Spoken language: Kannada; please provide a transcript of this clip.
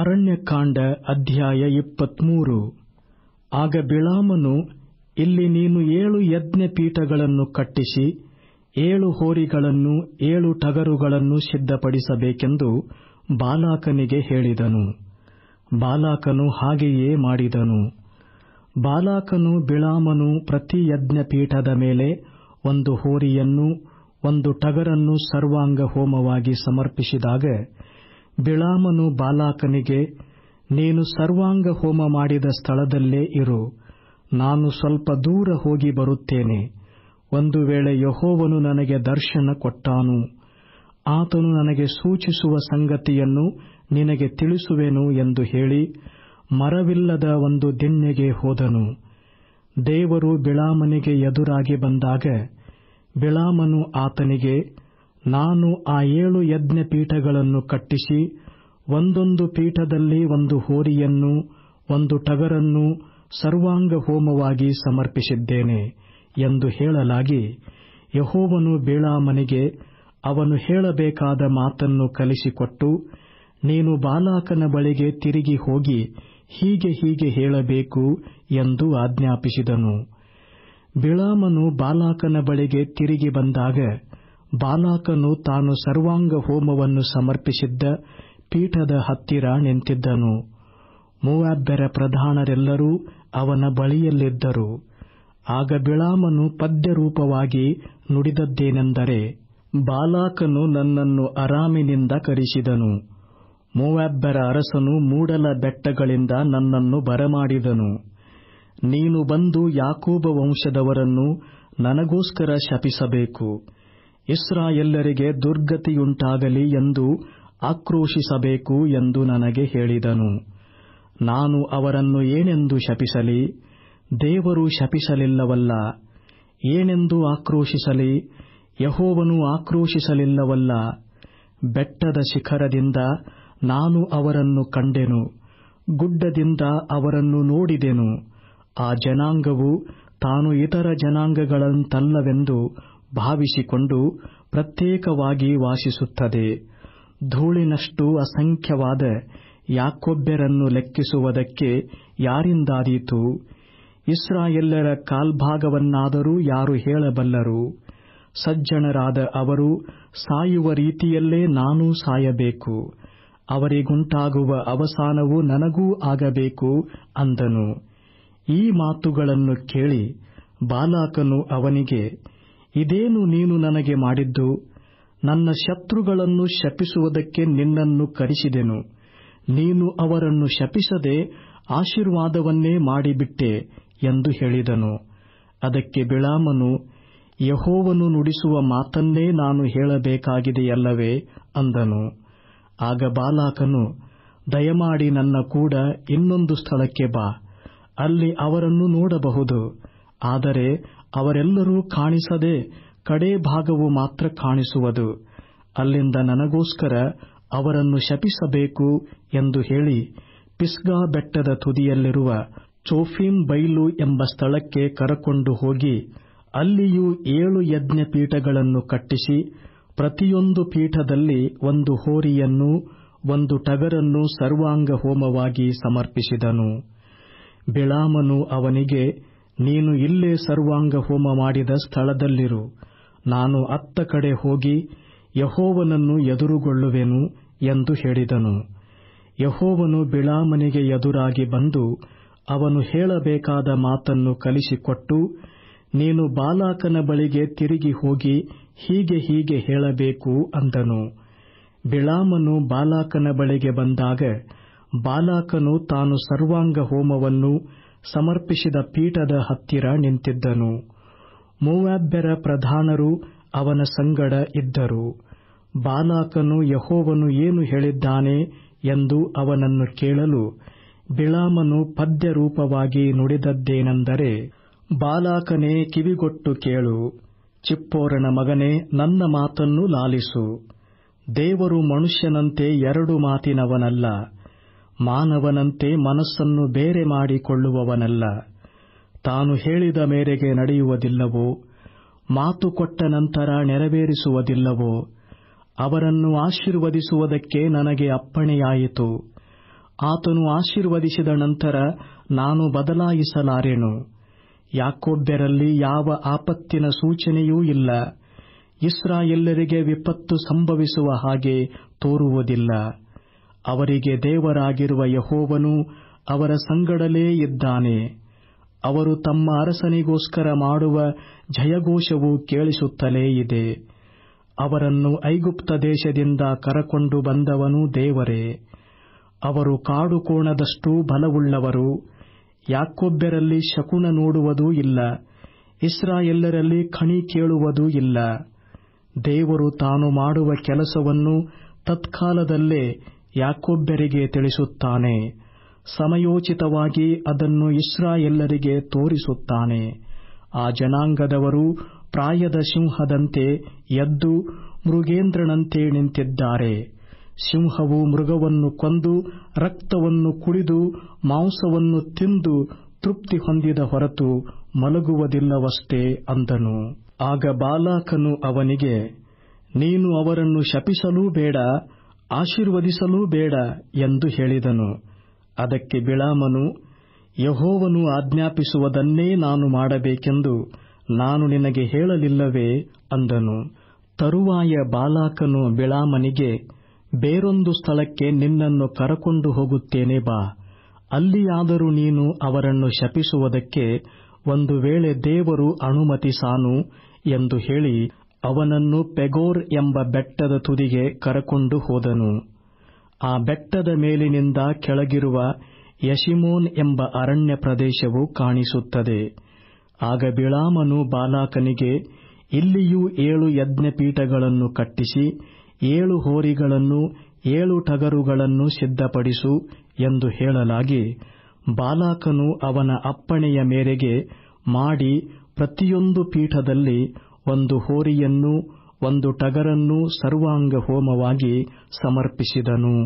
ಅರಣ್ಯಕಾಂಡ ಅಧ್ಯಾಯ ಇಪ್ಪತ್ಮೂರು ಆಗ ಬಿಳಾಮನು ಇಲ್ಲಿ ನೀನು ಏಳು ಪೀಠಗಳನ್ನು ಕಟ್ಟಿಸಿ ಏಳು ಹೋರಿಗಳನ್ನು ಏಳು ಟಗರುಗಳನ್ನು ಸಿದ್ಧಪಡಿಸಬೇಕೆಂದು ಬಾಲಾಕನಿಗೆ ಹೇಳಿದನು ಬಾಲಾಕನು ಹಾಗೆಯೇ ಮಾಡಿದನು ಬಾಲಾಕನು ಬಿಳಾಮನು ಪ್ರತಿ ಯಜ್ಞ ಪೀಠದ ಮೇಲೆ ಒಂದು ಹೋರಿಯನ್ನು ಒಂದು ಟಗರನ್ನು ಸರ್ವಾಂಗ ಹೋಮವಾಗಿ ಸಮರ್ಪಿಸಿದಾಗ ಬಿಳಾಮನು ಬಾಲಾಕನಿಗೆ ನೀನು ಸರ್ವಾಂಗ ಹೋಮ ಮಾಡಿದ ಸ್ಥಳದಲ್ಲೇ ಇರು ನಾನು ಸ್ವಲ್ಪ ದೂರ ಹೋಗಿ ಬರುತ್ತೇನೆ ಒಂದು ವೇಳೆ ಯಹೋವನು ನನಗೆ ದರ್ಶನ ಕೊಟ್ಟಾನು ಆತನು ನನಗೆ ಸೂಚಿಸುವ ಸಂಗತಿಯನ್ನು ನಿನಗೆ ತಿಳಿಸುವೆನು ಎಂದು ಹೇಳಿ ಮರವಿಲ್ಲದ ಒಂದು ದಿಣ್ಣೆಗೆ ಹೋದನು ದೇವರು ಬಿಳಾಮನಿಗೆ ಎದುರಾಗಿ ಬಂದಾಗ ಬಿಳಾಮನು ಆತನಿಗೆ ನಾನು ಆ ಏಳು ಯಜ್ಞ ಪೀಠಗಳನ್ನು ಕಟ್ಟಿಸಿ ಒಂದೊಂದು ಪೀಠದಲ್ಲಿ ಒಂದು ಹೋರಿಯನ್ನು ಒಂದು ಟಗರನ್ನು ಸರ್ವಾಂಗ ಹೋಮವಾಗಿ ಸಮರ್ಪಿಸಿದ್ದೇನೆ ಎಂದು ಹೇಳಲಾಗಿ ಯಹೋವನು ಬೀಳಾಮನಿಗೆ ಅವನು ಹೇಳಬೇಕಾದ ಮಾತನ್ನು ಕಲಿಸಿಕೊಟ್ಟು ನೀನು ಬಾಲಾಕನ ಬಳಿಗೆ ತಿರುಗಿ ಹೋಗಿ ಹೀಗೆ ಹೀಗೆ ಹೇಳಬೇಕು ಎಂದು ಆಜ್ಞಾಪಿಸಿದನು ಬಿಳಾಮನು ಬಾಲಾಕನ ಬಳಿಗೆ ತಿರುಗಿ ಬಂದಾಗ ಬಾಲಾಕನು ತಾನು ಸರ್ವಾಂಗ ಹೋಮವನ್ನು ಸಮರ್ಪಿಸಿದ್ದ ಪೀಠದ ಹತ್ತಿರ ನಿಂತಿದ್ದನು ಮೂವಾಬ್ಬೆರ ಪ್ರಧಾನರೆಲ್ಲರೂ ಅವನ ಬಳಿಯಲ್ಲಿದ್ದರು ಆಗ ಬಿಳಾಮನು ಪದ್ಯರೂಪವಾಗಿ ನುಡಿದದ್ದೇನೆಂದರೆ ಬಾಲಾಕನು ನನ್ನನ್ನು ಅರಾಮಿನಿಂದ ಕರೆಸಿದನು ಮೂವಬ್ಬರ ಅರಸನು ಮೂಡಲ ಬೆಟ್ಟಗಳಿಂದ ನನ್ನನ್ನು ಬರಮಾಡಿದನು ನೀನು ಬಂದು ಯಾಕೋಬ ವಂಶದವರನ್ನು ನನಗೋಸ್ಕರ ಶಪಿಸಬೇಕು ಎಲ್ಲರಿಗೆ ದುರ್ಗತಿಯುಂಟಾಗಲಿ ಎಂದು ಆಕ್ರೋಶಿಸಬೇಕು ಎಂದು ನನಗೆ ಹೇಳಿದನು ನಾನು ಅವರನ್ನು ಏನೆಂದು ಶಪಿಸಲಿ ದೇವರು ಶಪಿಸಲಿಲ್ಲವಲ್ಲ ಏನೆಂದು ಆಕ್ರೋಶಿಸಲಿ ಯಹೋವನು ಆಕ್ರೋಶಿಸಲಿಲ್ಲವಲ್ಲ ಬೆಟ್ಟದ ಶಿಖರದಿಂದ ನಾನು ಅವರನ್ನು ಕಂಡೆನು ಗುಡ್ಡದಿಂದ ಅವರನ್ನು ನೋಡಿದೆನು ಆ ಜನಾಂಗವು ತಾನು ಇತರ ಜನಾಂಗಗಳಂತಲ್ಲವೆಂದು ಭಾವಿಸಿಕೊಂಡು ಪ್ರತ್ಯೇಕವಾಗಿ ವಾಸಿಸುತ್ತದೆ ಧೂಳಿನಷ್ಟು ಅಸಂಖ್ಯವಾದ ಯಾಕೊಬ್ಬರನ್ನು ಲೆಕ್ಕಿಸುವುದಕ್ಕೆ ಯಾರಿಂದಾದೀತು ಎಲ್ಲರ ಕಾಲ್ಭಾಗವನ್ನಾದರೂ ಯಾರು ಹೇಳಬಲ್ಲರು ಸಜ್ಜನರಾದ ಅವರು ಸಾಯುವ ರೀತಿಯಲ್ಲೇ ನಾನೂ ಸಾಯಬೇಕು ಅವರಿಗುಂಟಾಗುವ ಅವಸಾನವು ನನಗೂ ಆಗಬೇಕು ಅಂದನು ಈ ಮಾತುಗಳನ್ನು ಕೇಳಿ ಬಾಲಾಕನು ಅವನಿಗೆ ಇದೇನು ನೀನು ನನಗೆ ಮಾಡಿದ್ದು ನನ್ನ ಶತ್ರುಗಳನ್ನು ಶಪಿಸುವುದಕ್ಕೆ ನಿನ್ನನ್ನು ಕರೆಸಿದೆನು ನೀನು ಅವರನ್ನು ಶಪಿಸದೆ ಆಶೀರ್ವಾದವನ್ನೇ ಮಾಡಿಬಿಟ್ಟೆ ಎಂದು ಹೇಳಿದನು ಅದಕ್ಕೆ ಬಿಳಾಮನು ಯಹೋವನು ನುಡಿಸುವ ಮಾತನ್ನೇ ನಾನು ಹೇಳಬೇಕಾಗಿದೆಯಲ್ಲವೇ ಅಂದನು ಆಗ ಬಾಲಾಕನು ದಯಮಾಡಿ ನನ್ನ ಕೂಡ ಇನ್ನೊಂದು ಸ್ಥಳಕ್ಕೆ ಬಾ ಅಲ್ಲಿ ಅವರನ್ನು ನೋಡಬಹುದು ಆದರೆ ಅವರೆಲ್ಲರೂ ಕಾಣಿಸದೆ ಕಡೇ ಭಾಗವು ಮಾತ್ರ ಕಾಣಿಸುವುದು ಅಲ್ಲಿಂದ ನನಗೋಸ್ಕರ ಅವರನ್ನು ಶಪಿಸಬೇಕು ಎಂದು ಹೇಳಿ ಪಿಸ್ಗಾ ಬೆಟ್ಟದ ತುದಿಯಲ್ಲಿರುವ ಚೋಫೀಂ ಬೈಲು ಎಂಬ ಸ್ಥಳಕ್ಕೆ ಕರಕೊಂಡು ಹೋಗಿ ಅಲ್ಲಿಯೂ ಏಳು ಯಜ್ಞ ಪೀಠಗಳನ್ನು ಕಟ್ಟಿಸಿ ಪ್ರತಿಯೊಂದು ಪೀಠದಲ್ಲಿ ಒಂದು ಹೋರಿಯನ್ನು ಒಂದು ಟಗರನ್ನು ಸರ್ವಾಂಗ ಹೋಮವಾಗಿ ಸಮರ್ಪಿಸಿದನು ಬಿಳಾಮನು ಅವನಿಗೆ ನೀನು ಇಲ್ಲೇ ಸರ್ವಾಂಗ ಹೋಮ ಮಾಡಿದ ಸ್ಥಳದಲ್ಲಿರು ನಾನು ಅತ್ತ ಕಡೆ ಹೋಗಿ ಯಹೋವನನ್ನು ಎದುರುಗೊಳ್ಳುವೆನು ಎಂದು ಹೇಳಿದನು ಯಹೋವನು ಬಿಳಾಮನಿಗೆ ಎದುರಾಗಿ ಬಂದು ಅವನು ಹೇಳಬೇಕಾದ ಮಾತನ್ನು ಕಲಿಸಿಕೊಟ್ಟು ನೀನು ಬಾಲಾಕನ ಬಳಿಗೆ ತಿರುಗಿ ಹೋಗಿ ಹೀಗೆ ಹೀಗೆ ಹೇಳಬೇಕು ಅಂದನು ಬಿಳಾಮನು ಬಾಲಾಕನ ಬಳಿಗೆ ಬಂದಾಗ ಬಾಲಾಕನು ತಾನು ಸರ್ವಾಂಗ ಹೋಮವನ್ನು ಸಮರ್ಪಿಸಿದ ಪೀಠದ ಹತ್ತಿರ ನಿಂತಿದ್ದನು ಮೂವಾಬ್ಯರ ಪ್ರಧಾನರು ಅವನ ಸಂಗಡ ಇದ್ದರು ಬಾಲಾಕನು ಯಹೋವನು ಏನು ಹೇಳಿದ್ದಾನೆ ಎಂದು ಅವನನ್ನು ಕೇಳಲು ಬಿಳಾಮನು ಪದ್ಯರೂಪವಾಗಿ ನುಡಿದದ್ದೇನೆಂದರೆ ಬಾಲಾಕನೇ ಕಿವಿಗೊಟ್ಟು ಕೇಳು ಚಿಪ್ಪೋರನ ಮಗನೇ ನನ್ನ ಮಾತನ್ನು ಲಾಲಿಸು ದೇವರು ಮನುಷ್ಯನಂತೆ ಎರಡು ಮಾತಿನವನಲ್ಲ ಮಾನವನಂತೆ ಮನಸ್ಸನ್ನು ಬೇರೆ ಮಾಡಿಕೊಳ್ಳುವವನಲ್ಲ ತಾನು ಹೇಳಿದ ಮೇರೆಗೆ ನಡೆಯುವುದಿಲ್ಲವೋ ಮಾತು ಕೊಟ್ಟ ನಂತರ ನೆರವೇರಿಸುವುದಿಲ್ಲವೋ ಅವರನ್ನು ಆಶೀರ್ವದಿಸುವುದಕ್ಕೆ ನನಗೆ ಅಪ್ಪಣೆಯಾಯಿತು ಆತನು ಆಶೀರ್ವದಿಸಿದ ನಂತರ ನಾನು ಬದಲಾಯಿಸಲಾರೆನು ಯಾಕೋಬ್ಯರಲ್ಲಿ ಯಾವ ಆಪತ್ತಿನ ಸೂಚನೆಯೂ ಇಲ್ಲ ಇಸ್ರಾ ಎಲ್ಲರಿಗೆ ವಿಪತ್ತು ಸಂಭವಿಸುವ ಹಾಗೆ ತೋರುವುದಿಲ್ಲ ಅವರಿಗೆ ದೇವರಾಗಿರುವ ಯಹೋವನು ಅವರ ಸಂಗಡಲೇ ಇದ್ದಾನೆ ಅವರು ತಮ್ಮ ಅರಸನಿಗೋಸ್ಕರ ಮಾಡುವ ಜಯಘೋಷವು ಕೇಳಿಸುತ್ತಲೇ ಇದೆ ಅವರನ್ನು ಐಗುಪ್ತ ದೇಶದಿಂದ ಕರಕೊಂಡು ಬಂದವನು ದೇವರೇ ಅವರು ಕಾಡುಕೋಣದಷ್ಟು ಬಲವುಳ್ಳವರು ಯಾಕೊಬ್ಬರಲ್ಲಿ ಶಕುನ ನೋಡುವುದೂ ಇಲ್ಲ ಎಲ್ಲರಲ್ಲಿ ಖಣಿ ಕೇಳುವುದೂ ಇಲ್ಲ ದೇವರು ತಾನು ಮಾಡುವ ಕೆಲಸವನ್ನು ತತ್ಕಾಲದಲ್ಲೇ ಯಾಕೊಬ್ಬರಿಗೆ ತಿಳಿಸುತ್ತಾನೆ ಸಮಯೋಚಿತವಾಗಿ ಅದನ್ನು ಎಲ್ಲರಿಗೆ ತೋರಿಸುತ್ತಾನೆ ಆ ಜನಾಂಗದವರು ಪ್ರಾಯದ ಸಿಂಹದಂತೆ ಎದ್ದು ಮೃಗೇಂದ್ರನಂತೆ ನಿಂತಿದ್ದಾರೆ ಸಿಂಹವು ಮೃಗವನ್ನು ಕೊಂದು ರಕ್ತವನ್ನು ಕುಡಿದು ಮಾಂಸವನ್ನು ತಿಂದು ತೃಪ್ತಿ ಹೊಂದಿದ ಹೊರತು ಮಲಗುವುದಿಲ್ಲವಷ್ಟೇ ಅಂದನು ಆಗ ಬಾಲಾಕನು ಅವನಿಗೆ ನೀನು ಅವರನ್ನು ಶಪಿಸಲೂ ಬೇಡ ಆಶೀರ್ವದಿಸಲೂ ಬೇಡ ಎಂದು ಹೇಳಿದನು ಅದಕ್ಕೆ ಬಿಳಾಮನು ಯಹೋವನು ಆಜ್ಞಾಪಿಸುವುದನ್ನೇ ನಾನು ಮಾಡಬೇಕೆಂದು ನಾನು ನಿನಗೆ ಹೇಳಲಿಲ್ಲವೇ ಅಂದನು ತರುವಾಯ ಬಾಲಾಕನು ಬಿಳಾಮನಿಗೆ ಬೇರೊಂದು ಸ್ಥಳಕ್ಕೆ ನಿನ್ನನ್ನು ಕರಕೊಂಡು ಹೋಗುತ್ತೇನೆ ಬಾ ಅಲ್ಲಿಯಾದರೂ ನೀನು ಅವರನ್ನು ಶಪಿಸುವುದಕ್ಕೆ ಒಂದು ವೇಳೆ ದೇವರು ಅನುಮತಿಸಾನು ಎಂದು ಹೇಳಿ ಅವನನ್ನು ಪೆಗೋರ್ ಎಂಬ ಬೆಟ್ಟದ ತುದಿಗೆ ಕರಕೊಂಡು ಹೋದನು ಆ ಬೆಟ್ಟದ ಮೇಲಿನಿಂದ ಕೆಳಗಿರುವ ಯಶಿಮೋನ್ ಎಂಬ ಅರಣ್ಯ ಪ್ರದೇಶವು ಕಾಣಿಸುತ್ತದೆ ಆಗ ಬಿಳಾಮನು ಬಾಲಾಕನಿಗೆ ಇಲ್ಲಿಯೂ ಏಳು ಯಜ್ಞಪೀಠಗಳನ್ನು ಕಟ್ಟಿಸಿ ಏಳು ಹೋರಿಗಳನ್ನು ಏಳು ಟಗರುಗಳನ್ನು ಸಿದ್ಧಪಡಿಸು ಎಂದು ಹೇಳಲಾಗಿ ಬಾಲಾಕನು ಅವನ ಅಪ್ಪಣೆಯ ಮೇರೆಗೆ ಮಾಡಿ ಪ್ರತಿಯೊಂದು ಪೀಠದಲ್ಲಿ ಒಂದು ಹೋರಿಯನ್ನು ಒಂದು ಟಗರನ್ನು ಸರ್ವಾಂಗ ಹೋಮವಾಗಿ ಸಮರ್ಪಿಸಿದನು